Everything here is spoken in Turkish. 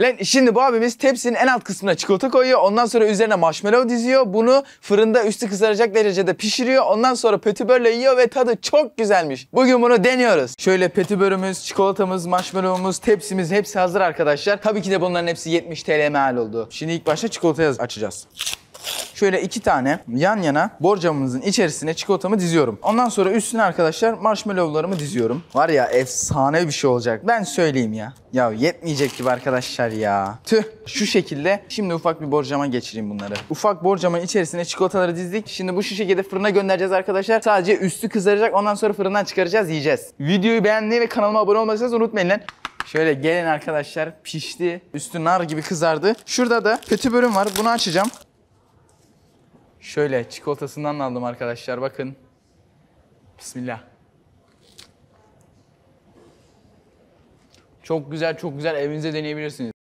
Lan şimdi bu abimiz tepsinin en alt kısmına çikolata koyuyor. Ondan sonra üzerine marshmallow diziyor. Bunu fırında üstü kızaracak derecede pişiriyor. Ondan sonra petibörle yiyor ve tadı çok güzelmiş. Bugün bunu deniyoruz. Şöyle petibörümüz, çikolatamız, marshmallowumuz, tepsimiz hepsi hazır arkadaşlar. Tabii ki de bunların hepsi 70 TL meal oldu. Şimdi ilk başta çikolatayı açacağız. Şöyle iki tane yan yana borcamımızın içerisine çikolatamı diziyorum. Ondan sonra üstüne arkadaşlar marshmallowlarımı diziyorum. Var ya efsane bir şey olacak. Ben söyleyeyim ya. Ya yetmeyecek gibi arkadaşlar ya. Tüh. Şu şekilde şimdi ufak bir borcama geçireyim bunları. Ufak borcamın içerisine çikolataları dizdik. Şimdi bu şu şekilde fırına göndereceğiz arkadaşlar. Sadece üstü kızaracak. Ondan sonra fırından çıkaracağız yiyeceğiz. Videoyu beğenmeyi ve kanalıma abone olmadıysanız unutmayın lan. Şöyle gelin arkadaşlar pişti. Üstü nar gibi kızardı. Şurada da kötü bölüm var. Bunu açacağım. Şöyle çikolatasından aldım arkadaşlar bakın. Bismillah. Çok güzel çok güzel evinize deneyebilirsiniz.